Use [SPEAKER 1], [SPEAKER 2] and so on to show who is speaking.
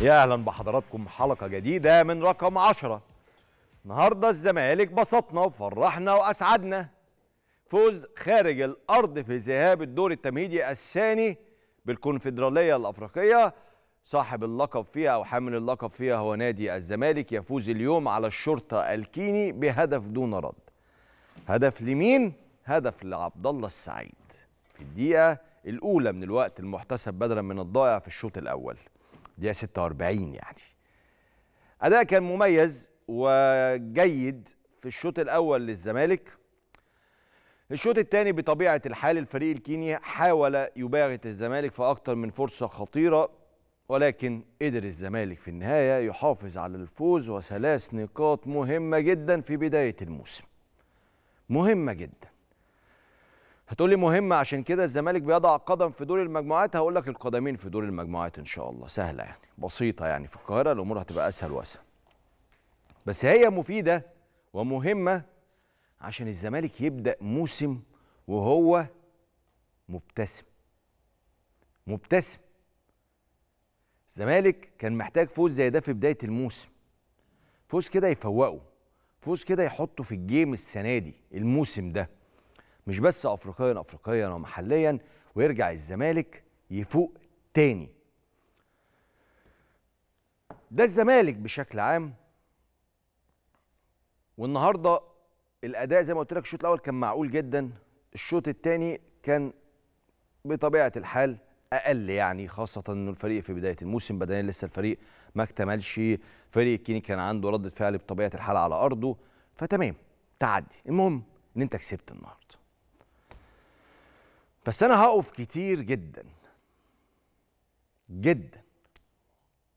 [SPEAKER 1] يا اهلا بحضراتكم حلقه جديده من رقم 10 النهارده الزمالك بسطنا وفرحنا واسعدنا فوز خارج الارض في ذهاب الدور التمهيدي الثاني بالكونفدراليه الافريقيه صاحب اللقب فيها او حامل اللقب فيها هو نادي الزمالك يفوز اليوم على الشرطه الكيني بهدف دون رد هدف لمين هدف لعبد الله السعيد في الدقيقه الاولى من الوقت المحتسب بدلا من الضائع في الشوط الاول دقيقة 46 يعني أداء كان مميز وجيد في الشوط الأول للزمالك الشوط الثاني بطبيعة الحال الفريق الكيني حاول يباغت الزمالك في أكثر من فرصة خطيرة ولكن قدر الزمالك في النهاية يحافظ على الفوز وثلاث نقاط مهمة جدا في بداية الموسم مهمة جدا هتقولي مهمة عشان كده الزمالك بيضع قدم في دور المجموعات هقول لك القدمين في دور المجموعات إن شاء الله سهلة يعني بسيطة يعني في القاهرة الأمور هتبقى أسهل وأسهل بس هي مفيدة ومهمة عشان الزمالك يبدأ موسم وهو مبتسم مبتسم الزمالك كان محتاج فوز زي ده في بداية الموسم فوز كده يفوقه فوز كده يحطه في الجيم السنة دي الموسم ده مش بس افريقيا افريقيا ومحليا ويرجع الزمالك يفوق تاني ده الزمالك بشكل عام والنهارده الاداء زي ما قلت لك الشوط الاول كان معقول جدا الشوط الثاني كان بطبيعه الحال اقل يعني خاصه انه الفريق في بدايه الموسم بدنيا لسه الفريق ما اكتملش فريق كيني كان عنده رده فعل بطبيعه الحال على ارضه فتمام تعدي المهم ان انت كسبت النهارده بس انا هقف كتير جدا جدا